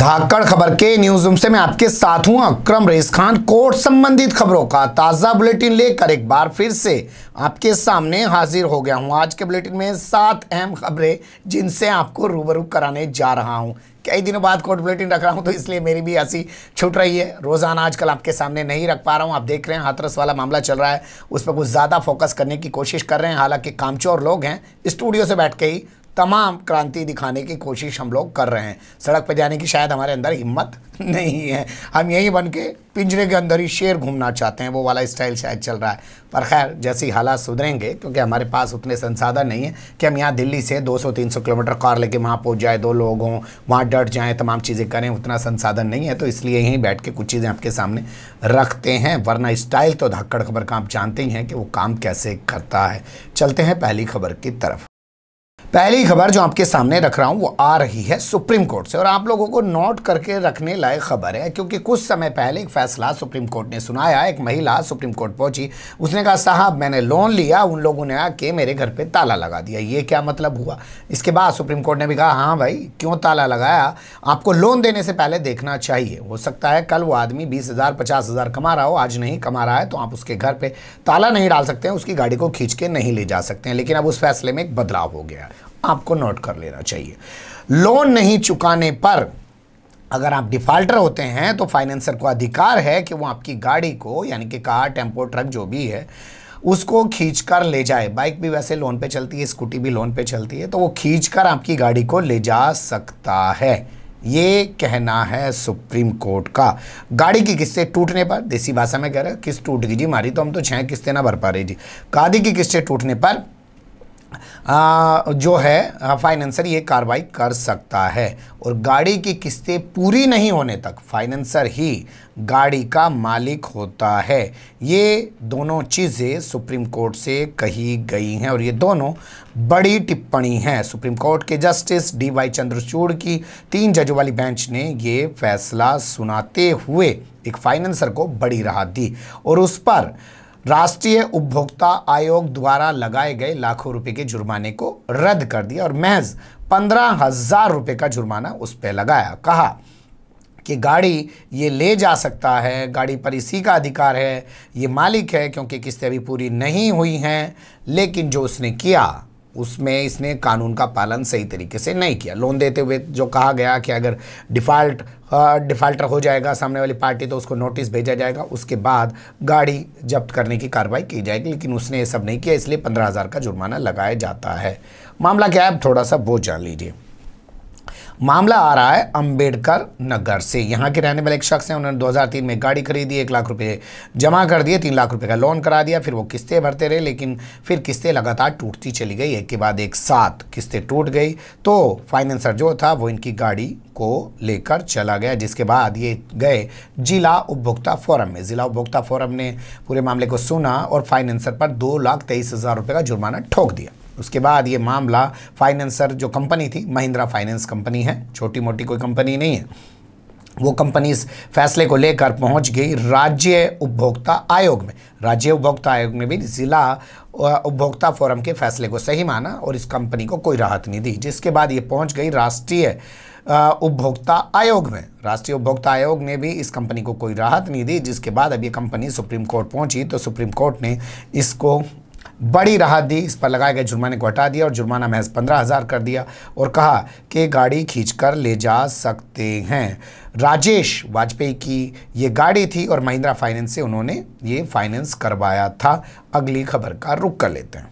धाकड़ खबर के news room से मैं आपके साथ हूं अक्रम रेस खान कोर्ट संबंधित खबरों का ताज़ा बुलेटिन लेकर एक बार फिर से आपके सामने हाजिर हो गया हूं आज के बुलेटिन में सात अहम खबरें जिनसे आपको रूबरू कराने जा रहा हूं कई दिनों बाद कोर्ट बुलेटिन रख रहा हूं तो इसलिए मेरी भी हंसी छूट रही है रोज़ाना आजकल आपके सामने नहीं रख पा रहा हूं आप देख रहे हैं हाथरस वाला मामला चल रहा है उस पर कुछ ज़्यादा फोकस करने की कोशिश कर रहे हैं हालांकि कामचोर लोग हैं स्टूडियो से बैठ के ही तमाम क्रांति दिखाने की कोशिश हम लोग कर रहे हैं सड़क पर जाने की शायद हमारे अंदर हिम्मत नहीं है हम यहीं बन के पिंजरे के अंदर ही शेर घूमना चाहते हैं वो वाला स्टाइल शायद चल रहा है पर खैर जैसे हालात सुधरेंगे क्योंकि हमारे पास उतने संसाधन नहीं है कि हम यहाँ दिल्ली से 200-300 किलोमीटर कार लेके वहाँ पहुँच जाए दो लोग हों वहाँ डट जाएँ तमाम चीज़ें करें उतना संसाधन नहीं है तो इसलिए यहीं बैठ के कुछ चीज़ें आपके सामने रखते हैं वरना स्टाइल तो धक्कड़ खबर का आप जानते ही हैं कि वो काम कैसे करता है चलते हैं पहली खबर की तरफ पहली खबर जो आपके सामने रख रहा हूँ वो आ रही है सुप्रीम कोर्ट से और आप लोगों को नोट करके रखने लायक खबर है क्योंकि कुछ समय पहले एक फैसला सुप्रीम कोर्ट ने सुनाया एक महिला सुप्रीम कोर्ट पहुंची उसने कहा साहब मैंने लोन लिया उन लोगों ने आके मेरे घर पे ताला लगा दिया ये क्या मतलब हुआ इसके बाद सुप्रीम कोर्ट ने भी कहा हाँ भाई क्यों ताला लगाया आपको लोन देने से पहले देखना चाहिए हो सकता है कल वो आदमी बीस हज़ार पचास हज़ार कमा रहा हो आज नहीं कमा रहा है तो आप उसके घर पर ताला नहीं डाल सकते हैं उसकी गाड़ी को खींच के नहीं ले जा सकते हैं लेकिन अब उस फैसले में एक बदलाव हो गया आपको नोट कर लेना चाहिए लोन नहीं चुकाने पर अगर आप डिफ़ाल्टर होते हैं तो फाइनेंसर को अधिकार है कि वो आपकी गाड़ी को यानी कि कार टेम्पो ट्रक जो भी है उसको खींच कर ले जाए बाइक भी वैसे लोन पे चलती है स्कूटी भी लोन पे चलती है तो वो खींच कर आपकी गाड़ी को ले जा सकता है ये कहना है सुप्रीम कोर्ट का गाड़ी की किस्तें टूटने पर देसी भाषा में कह रहे किस्त टूट गई जी मारी तो हम तो छह किस्तें ना भर पा रहे जी गाड़ी की किस्तें टूटने पर आ, जो है फाइनेंसर ये कार्रवाई कर सकता है और गाड़ी की किस्तें पूरी नहीं होने तक फाइनेंसर ही गाड़ी का मालिक होता है ये दोनों चीज़ें सुप्रीम कोर्ट से कही गई हैं और ये दोनों बड़ी टिप्पणी हैं सुप्रीम कोर्ट के जस्टिस डी वाई चंद्रचूड़ की तीन जजों वाली बेंच ने ये फैसला सुनाते हुए एक फाइनेंसर को बड़ी राहत दी और उस पर राष्ट्रीय उपभोक्ता आयोग द्वारा लगाए गए लाखों रुपए के जुर्माने को रद्द कर दिया और महज पंद्रह हजार रुपये का जुर्माना उस पर लगाया कहा कि गाड़ी ये ले जा सकता है गाड़ी पर इसी का अधिकार है ये मालिक है क्योंकि किस्तें अभी पूरी नहीं हुई हैं लेकिन जो उसने किया उसमें इसने कानून का पालन सही तरीके से नहीं किया लोन देते हुए जो कहा गया कि अगर डिफ़ॉल्ट डिफ़ाल्टर हो जाएगा सामने वाली पार्टी तो उसको नोटिस भेजा जाएगा उसके बाद गाड़ी जब्त करने की कार्रवाई की जाएगी लेकिन उसने ये सब नहीं किया इसलिए पंद्रह हज़ार का जुर्माना लगाया जाता है मामला क्या है थोड़ा सा वो जान लीजिए मामला आ रहा है अंबेडकर नगर से यहाँ के रहने वाले एक शख्स हैं उन्होंने 2003 में गाड़ी खरीदी एक लाख रुपए जमा कर दिए तीन लाख रुपए का लोन करा दिया फिर वो किस्तें भरते रहे लेकिन फिर किस्तें लगातार टूटती चली गई एक के बाद एक साथ किस्तें टूट गई तो फाइनेंसर जो था वो इनकी गाड़ी को लेकर चला गया जिसके बाद ये गए जिला उपभोक्ता फोरम में जिला उपभोक्ता फोरम ने पूरे मामले को सुना और फाइनेंसर पर दो लाख तेईस हज़ार रुपये का जुर्माना ठोक दिया उसके बाद ये मामला फाइनेंसर जो कंपनी थी महिंद्रा फाइनेंस कंपनी है छोटी मोटी कोई कंपनी नहीं है वो कंपनी इस फैसले को लेकर पहुंच गई राज्य उपभोक्ता आयोग में राज्य उपभोक्ता आयोग ने भी ज़िला उपभोक्ता फोरम के फैसले को सही माना और इस कंपनी को कोई राहत नहीं दी जिसके बाद ये पहुंच गई राष्ट्रीय उपभोक्ता आयोग में राष्ट्रीय उपभोक्ता आयोग ने भी इस कंपनी को कोई राहत नहीं दी जिसके बाद अब ये कंपनी सुप्रीम कोर्ट पहुंची तो सुप्रीम कोर्ट ने इसको बड़ी राहत दी इस पर लगाए गए जुर्माने को हटा दिया और जुर्माना महज पंद्रह हज़ार कर दिया और कहा कि गाड़ी खींचकर ले जा सकते हैं राजेश वाजपेयी की ये गाड़ी थी और महिंद्रा फाइनेंस से उन्होंने ये फाइनेंस करवाया था अगली खबर का रुख कर लेते हैं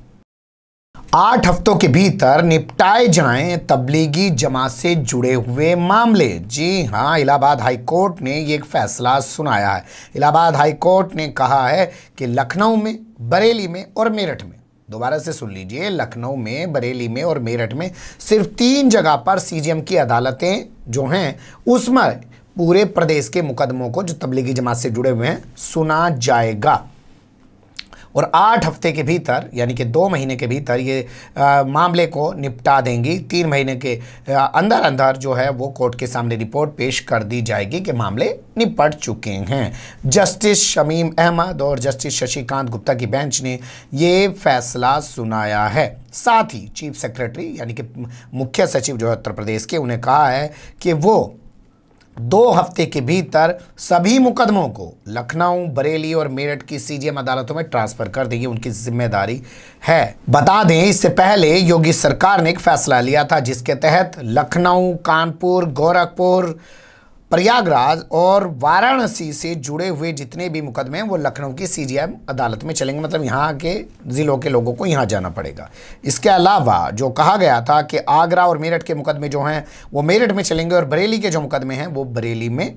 आठ हफ्तों के भीतर निपटाए जाएं तबलीगी जमात से जुड़े हुए मामले जी हाँ इलाहाबाद हाई कोर्ट ने ये एक फैसला सुनाया है इलाहाबाद हाई कोर्ट ने कहा है कि लखनऊ में बरेली में और मेरठ में दोबारा से सुन लीजिए लखनऊ में बरेली में और मेरठ में सिर्फ तीन जगह पर सीजीएम की अदालतें जो हैं उसमें पूरे प्रदेश के मुकदमों को जो तबलीगी जमात से जुड़े हुए हैं सुना जाएगा और आठ हफ्ते के भीतर यानी कि दो महीने के भीतर ये आ, मामले को निपटा देंगी तीन महीने के आ, अंदर अंदर जो है वो कोर्ट के सामने रिपोर्ट पेश कर दी जाएगी कि मामले निपट चुके हैं जस्टिस शमीम अहमद और जस्टिस शशिकांत गुप्ता की बेंच ने ये फैसला सुनाया है साथ ही चीफ सेक्रेटरी यानी कि मुख्य सचिव जो है उत्तर प्रदेश के उन्हें कहा है कि वो दो हफ्ते के भीतर सभी मुकदमों को लखनऊ बरेली और मेरठ की सीजीएम अदालतों में ट्रांसफर कर देगी उनकी जिम्मेदारी है बता दें इससे पहले योगी सरकार ने एक फैसला लिया था जिसके तहत लखनऊ कानपुर गोरखपुर प्रयागराज और वाराणसी से जुड़े हुए जितने भी मुकदमे हैं वो लखनऊ की सी अदालत में चलेंगे मतलब यहाँ के ज़िलों के लोगों को यहाँ जाना पड़ेगा इसके अलावा जो कहा गया था कि आगरा और मेरठ के मुकदमे जो हैं वो मेरठ में चलेंगे और बरेली के जो मुकदमे हैं वो बरेली में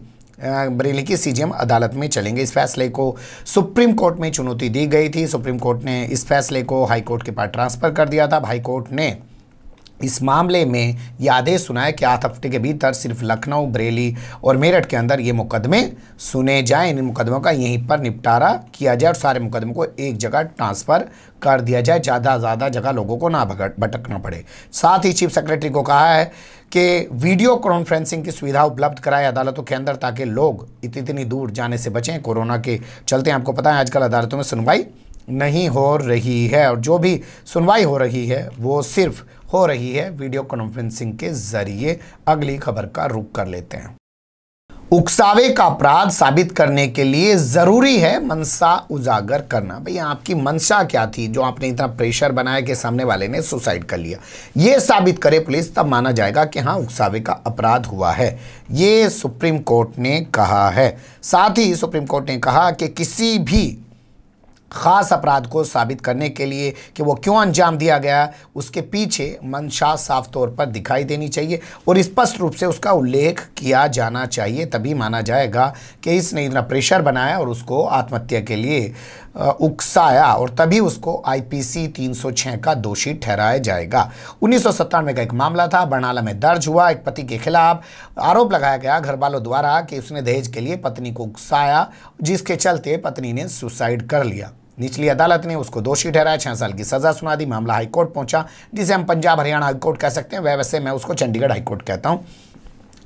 बरेली की सीजीएम अदालत में चलेंगे इस फैसले को सुप्रीम कोर्ट में चुनौती दी गई थी सुप्रीम कोर्ट ने इस फैसले को हाई कोर्ट के पास ट्रांसफ़र कर दिया था हाई कोर्ट ने इस मामले में यह आदेश सुना है कि आठ हफ्ते के भीतर सिर्फ लखनऊ बरेली और मेरठ के अंदर ये मुकदमे सुने जाएं इन मुकदमों का यहीं पर निपटारा किया जाए और सारे मुकदमों को एक जगह ट्रांसफ़र कर दिया जाए ज़्यादा ज़्यादा जगह लोगों को ना भटक भटकना पड़े साथ ही चीफ सेक्रेटरी को कहा है कि वीडियो कॉन्फ्रेंसिंग की सुविधा उपलब्ध कराए अदालतों के अंदर ताकि लोग इतनी दूर जाने से बचें कोरोना के चलते आपको पता है आजकल अदालतों में सुनवाई नहीं हो रही है और जो भी सुनवाई हो रही है वो सिर्फ़ हो रही है वीडियो कॉन्फ्रेंसिंग के जरिए अगली खबर का रुख कर लेते हैं उकसावे का अपराध साबित करने के लिए ज़रूरी है मनसा उजागर करना भाई आपकी मंशा क्या थी जो आपने इतना प्रेशर बनाया कि सामने वाले ने सुसाइड कर लिया ये साबित करे पुलिस तब माना जाएगा कि हाँ उकसावे का अपराध हुआ है ये सुप्रीम कोर्ट ने कहा है साथ ही सुप्रीम कोर्ट ने कहा कि किसी भी ख़ास अपराध को साबित करने के लिए कि वो क्यों अंजाम दिया गया उसके पीछे मंशा साफ तौर पर दिखाई देनी चाहिए और स्पष्ट रूप से उसका उल्लेख किया जाना चाहिए तभी माना जाएगा कि इसने इतना प्रेशर बनाया और उसको आत्महत्या के लिए उकसाया और तभी उसको आईपीसी 306 का दोषी ठहराया जाएगा उन्नीस का एक मामला था बरनाला में दर्ज हुआ एक पति के खिलाफ आरोप लगाया गया घर वालों द्वारा कि उसने दहेज के लिए पत्नी को उकसाया जिसके चलते पत्नी ने सुसाइड कर लिया निचली अदालत ने उसको दोषी ठहराया छह साल की सजा सुना दी मामला हाईकोर्ट पहुंचा जिसे हम पंजाब हरियाणा हाईकोर्ट कह सकते हैं वैसे मैं उसको चंडीगढ़ हाईकोर्ट कहता हूँ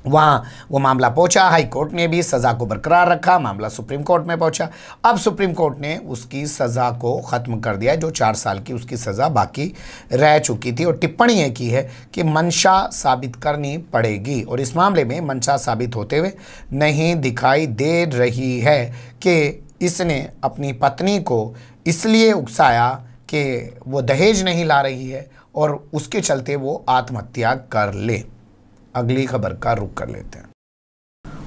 वहाँ वो मामला पहुंचा कोर्ट ने भी सज़ा को बरकरार रखा मामला सुप्रीम कोर्ट में पहुंचा अब सुप्रीम कोर्ट ने उसकी सज़ा को ख़त्म कर दिया जो चार साल की उसकी सज़ा बाकी रह चुकी थी और टिप्पणी ये की है कि मंशा साबित करनी पड़ेगी और इस मामले में मंशा साबित होते हुए नहीं दिखाई दे रही है कि इसने अपनी पत्नी को इसलिए उकसाया कि वो दहेज नहीं ला रही है और उसके चलते वो आत्महत्या कर ले अगली खबर का रुख कर लेते हैं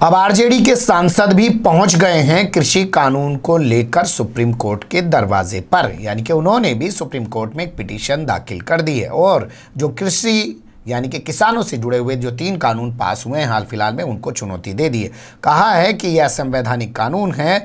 अब आरजेडी के सांसद भी पहुंच गए हैं कृषि कानून को लेकर सुप्रीम कोर्ट के दरवाजे पर यानी कि उन्होंने भी सुप्रीम कोर्ट में एक पिटीशन दाखिल कर दी है और जो कृषि यानी कि किसानों से जुड़े हुए जो तीन कानून पास हुए हैं हाल फिलहाल में उनको चुनौती दे दी है कहा है कि यह असंवैधानिक कानून है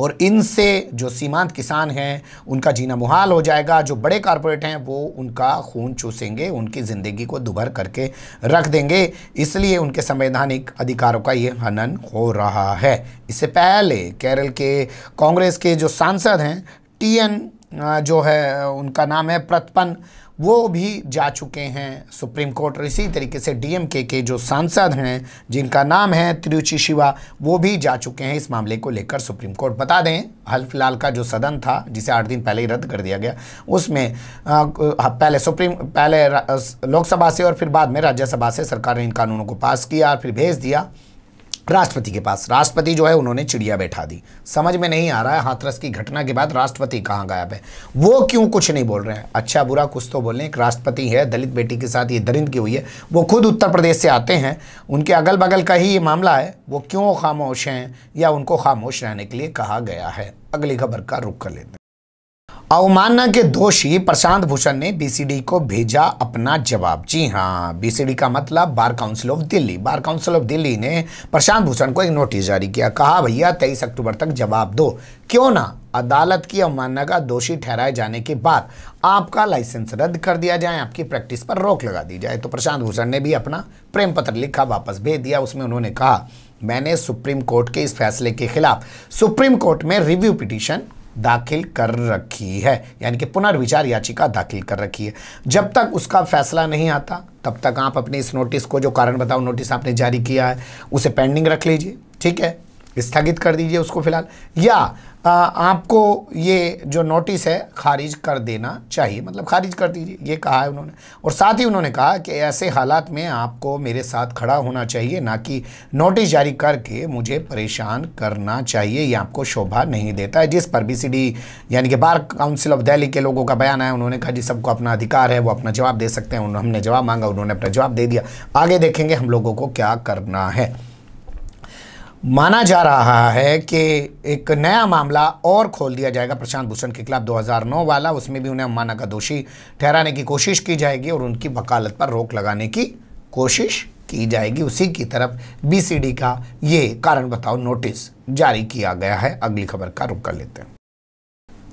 और इनसे जो सीमांत किसान हैं उनका जीना मुहाल हो जाएगा जो बड़े कारपोरेट हैं वो उनका खून चूसेंगे उनकी ज़िंदगी को दुभर करके रख देंगे इसलिए उनके संवैधानिक अधिकारों का ये हनन हो रहा है इससे पहले केरल के कांग्रेस के जो सांसद हैं टी एन जो है उनका नाम है प्रतपन वो भी जा चुके हैं सुप्रीम कोर्ट और इसी तरीके से डीएमके के जो सांसद हैं जिनका नाम है त्रिचि शिवा वो भी जा चुके हैं इस मामले को लेकर सुप्रीम कोर्ट बता दें हल फिलहाल का जो सदन था जिसे आठ दिन पहले ही रद्द कर दिया गया उसमें पहले सुप्रीम पहले लोकसभा से और फिर बाद में राज्यसभा से सरकार ने इन कानूनों को पास किया और फिर भेज दिया राष्ट्रपति के पास राष्ट्रपति जो है उन्होंने चिड़िया बैठा दी समझ में नहीं आ रहा है हाथरस की घटना के बाद राष्ट्रपति कहाँ गायब है वो क्यों कुछ नहीं बोल रहे हैं अच्छा बुरा कुछ तो बोल रहे हैं एक राष्ट्रपति है दलित बेटी के साथ ये दरिंद की हुई है वो खुद उत्तर प्रदेश से आते हैं उनके अगल बगल का ही ये मामला है वो क्यों खामोश हैं या उनको खामोश रहने के लिए कहा गया है अगली खबर का रुख कर लेते हैं अवमानना के दोषी प्रशांत भूषण ने बीसीडी को भेजा अपना जवाब जी हाँ बीसीडी का मतलब bar council of Delhi bar council of Delhi ने प्रशांत भूषण को एक नोटिस जारी किया कहा भैया तेईस अक्टूबर तक जवाब दो क्यों ना अदालत की अवमानना का दोषी ठहराए जाने के बाद आपका लाइसेंस रद्द कर दिया जाए आपकी प्रैक्टिस पर रोक लगा दी जाए तो प्रशांत भूषण ने भी अपना प्रेम पत्र लिखा वापस भेज दिया उसमें उन्होंने कहा मैंने सुप्रीम कोर्ट के इस फैसले के खिलाफ सुप्रीम कोर्ट में रिव्यू पिटीशन दाखिल कर रखी है यानी कि पुनर्विचार याचिका दाखिल कर रखी है जब तक उसका फैसला नहीं आता तब तक आप अपने इस नोटिस को जो कारण बताओ नोटिस आपने जारी किया है उसे पेंडिंग रख लीजिए ठीक है स्थगित कर दीजिए उसको फिलहाल या आ, आपको ये जो नोटिस है खारिज कर देना चाहिए मतलब खारिज कर दीजिए ये कहा है उन्होंने और साथ ही उन्होंने कहा कि ऐसे हालात में आपको मेरे साथ खड़ा होना चाहिए ना कि नोटिस जारी करके मुझे परेशान करना चाहिए ये आपको शोभा नहीं देता है जिस पर बीसीडी यानी कि बार काउंसिल ऑफ दिल्ली के लोगों का बयान आया उन्होंने कहा जी सबको अपना अधिकार है वो अपना जवाब दे सकते हैं हमने जवाब मांगा उन्होंने अपना जवाब दे दिया आगे देखेंगे हम लोगों को क्या करना है माना जा रहा है कि एक नया मामला और खोल दिया जाएगा प्रशांत भूषण के खिलाफ 2009 वाला उसमें भी उन्हें माना का दोषी ठहराने की कोशिश की जाएगी और उनकी वकालत पर रोक लगाने की कोशिश की जाएगी उसी की तरफ बीसीडी का ये कारण बताओ नोटिस जारी किया गया है अगली खबर का रुक कर लेते हैं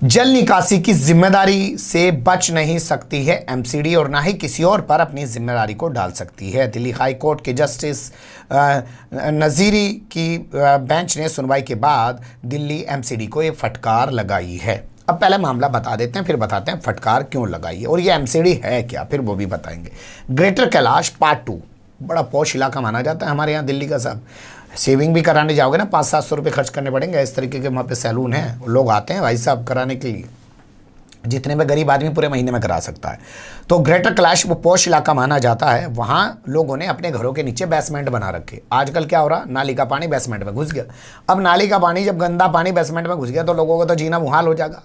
जल निकासी की जिम्मेदारी से बच नहीं सकती है एमसीडी और ना ही किसी और पर अपनी जिम्मेदारी को डाल सकती है दिल्ली हाई कोर्ट के जस्टिस नज़ीरी की बेंच ने सुनवाई के बाद दिल्ली एमसीडी को ये फटकार लगाई है अब पहले मामला बता देते हैं फिर बताते हैं फटकार क्यों लगाई है और ये एमसीडी है क्या फिर वो भी बताएंगे ग्रेटर कैलाश पार्ट टू बड़ा पौश इलाका माना जाता है हमारे यहाँ दिल्ली का साहब सेविंग भी कराने जाओगे ना पाँच सात सौ रुपये खर्च करने पड़ेंगे इस तरीके के वहाँ पे सैलून है लोग आते हैं भाई साहब कराने के लिए जितने में गरीब आदमी पूरे महीने में करा सकता है तो ग्रेटर क्लैश वो पोश इलाका माना जाता है वहाँ लोगों ने अपने घरों के नीचे बेसमेंट बना रखे आजकल क्या हो रहा नाली का पानी बेसमेंट में घुस गया अब नाली का पानी जब गंदा पानी बेसमेंट में घुस गया तो लोगों का तो जीना मुहाल हो जाएगा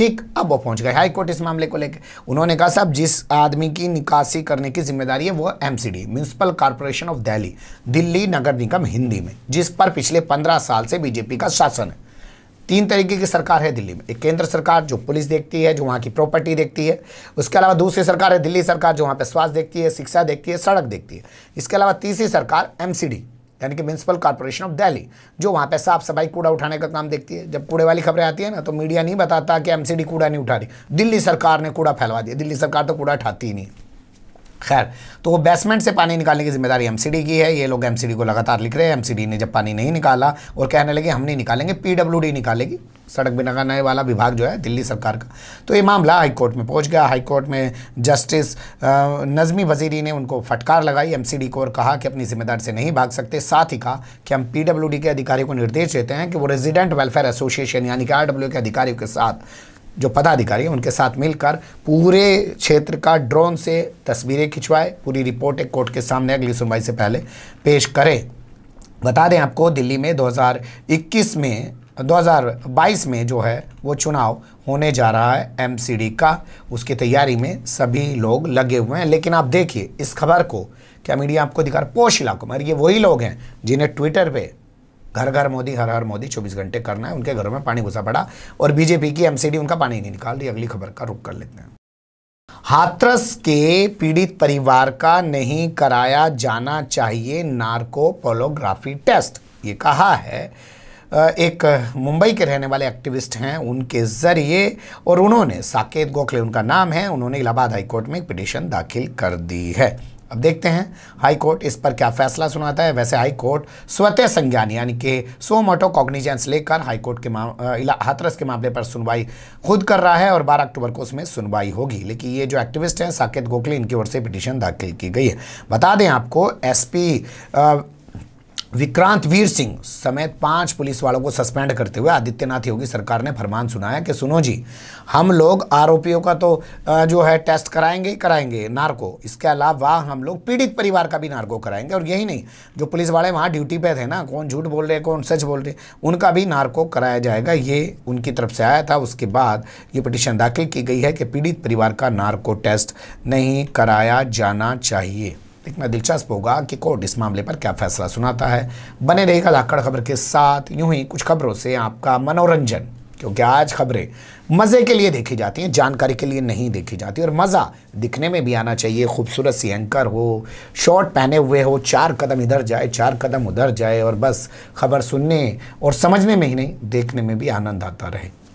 ठीक अब वो पहुंच गए हाई कोर्ट इस मामले को लेकर उन्होंने कहा साहब जिस आदमी की निकासी करने की जिम्मेदारी है वो MCD municipal corporation of Delhi Delhi नगर निगम हिंदी में जिस पर पिछले पंद्रह साल से बीजेपी का शासन है तीन तरीके की सरकार है दिल्ली में एक केंद्र सरकार जो पुलिस देखती है जो वहाँ की प्रॉपर्टी देखती है उसके अलावा दूसरी सरकार है दिल्ली सरकार जो वहाँ पर स्वास्थ्य देखती है शिक्षा देखती है सड़क देखती है इसके अलावा तीसरी सरकार एमसीडी यानी कि म्यूनसिपल कॉरपोरेशन ऑफ दिल्ली जो वहाँ पे साफ सफाई कूड़ा उठाने का काम देखती है जब कूड़े वाली खबरें आती है ना तो मीडिया नहीं बताता कि एमसीडी कूड़ा नहीं उठा रही दिल्ली सरकार ने कूड़ा फैलवा दिया दिल्ली सरकार तो कूड़ा उठाती ही नहीं खैर तो वो बेसमेंट से पानी निकालने की जिम्मेदारी एमसीडी की है ये लोग एमसीडी को लगातार लिख रहे हैं एमसीडी ने जब पानी नहीं निकाला और कहने लगे हम नहीं निकालेंगे पीडब्ल्यूडी निकालेगी सड़क बनाने वाला विभाग जो है दिल्ली सरकार का तो ये मामला हाईकोर्ट में पहुंच गया हाईकोर्ट में जस्टिस नज़मी वजीरी ने उनको फटकार लगाई एमसीडी को और कहा कि अपनी जिम्मेदारी से नहीं भाग सकते साथ ही कहा कि हम पीडब्ल्यूडी के अधिकारी को निर्देश देते हैं कि वो रेजिडेंट वेलफेयर एसोसिएशन यानी कि आरडब्ल्यू के अधिकारियों के साथ जो पदाधिकारी हैं उनके साथ मिलकर पूरे क्षेत्र का ड्रोन से तस्वीरें खिंचवाए पूरी रिपोर्ट एक कोर्ट के सामने अगली सुनवाई से पहले पेश करें बता दें आपको दिल्ली में 2021 में 2022 में जो है वो चुनाव होने जा रहा है एमसीडी का उसकी तैयारी में सभी लोग लगे हुए हैं लेकिन आप देखिए इस खबर को क्या मीडिया आपको दिखा रहा है पोष इलाकों में ये वही लोग हैं जिन्हें ट्विटर पे घर घर मोदी हर हर मोदी 24 घंटे करना है उनके घरों में पानी घुसा पड़ा और बीजेपी की एमसीडी उनका पानी नहीं निकाल रही अगली खबर का रुख कर लेते हैं हाथरस के पीड़ित परिवार का नहीं कराया जाना चाहिए नार्को पोलोग्राफी टेस्ट ये कहा है एक मुंबई के रहने वाले एक्टिविस्ट हैं उनके ज़रिए और उन्होंने साकेत गोखले उनका नाम है उन्होंने इलाहाबाद हाईकोर्ट में एक पिटिशन दाखिल कर दी है अब देखते हैं हाई कोर्ट इस पर क्या फैसला सुनाता है वैसे हाई कोर्ट स्वतः संज्ञान यानी कि सो मोटो कॉग्निजेंस लेकर हाई कोर्ट के हाथरस के मामले पर सुनवाई खुद कर रहा है और 12 अक्टूबर को उसमें सुनवाई होगी लेकिन ये जो एक्टिविस्ट हैं साकेत गोखले इनकी ओर से पिटिशन दाखिल की गई है बता दें आपको एसपी विक्रांत वीर सिंह समेत पांच पुलिस वालों को सस्पेंड करते हुए आदित्यनाथ योगी सरकार ने फरमान सुनाया कि सुनो जी हम लोग आरोपियों का तो जो है टेस्ट कराएंगे ही कराएंगे नार्को इसके अलावा हम लोग पीड़ित परिवार का भी नार्को कराएंगे और यही नहीं जो पुलिस वाले वहाँ ड्यूटी पे थे ना कौन झूठ बोल रहे कौन सच बोल रहे उनका भी नार्को कराया जाएगा ये उनकी तरफ से आया था उसके बाद ये पटिशन दाखिल की गई है कि पीड़ित परिवार का नार्को टेस्ट नहीं कराया जाना चाहिए देखना दिलचस्प होगा कि कोर्ट इस मामले पर क्या फैसला सुनाता है बने रहेगा धाकड़ खबर के साथ यूं ही कुछ खबरों से आपका मनोरंजन क्योंकि आज खबरें मज़े के लिए देखी जाती हैं जानकारी के लिए नहीं देखी जाती और मज़ा दिखने में भी आना चाहिए खूबसूरत सी एंकर हो शॉर्ट पहने हुए हो चार कदम इधर जाए चार कदम उधर जाए और बस खबर सुनने और समझने में ही नहीं देखने में भी आनंद आता रहे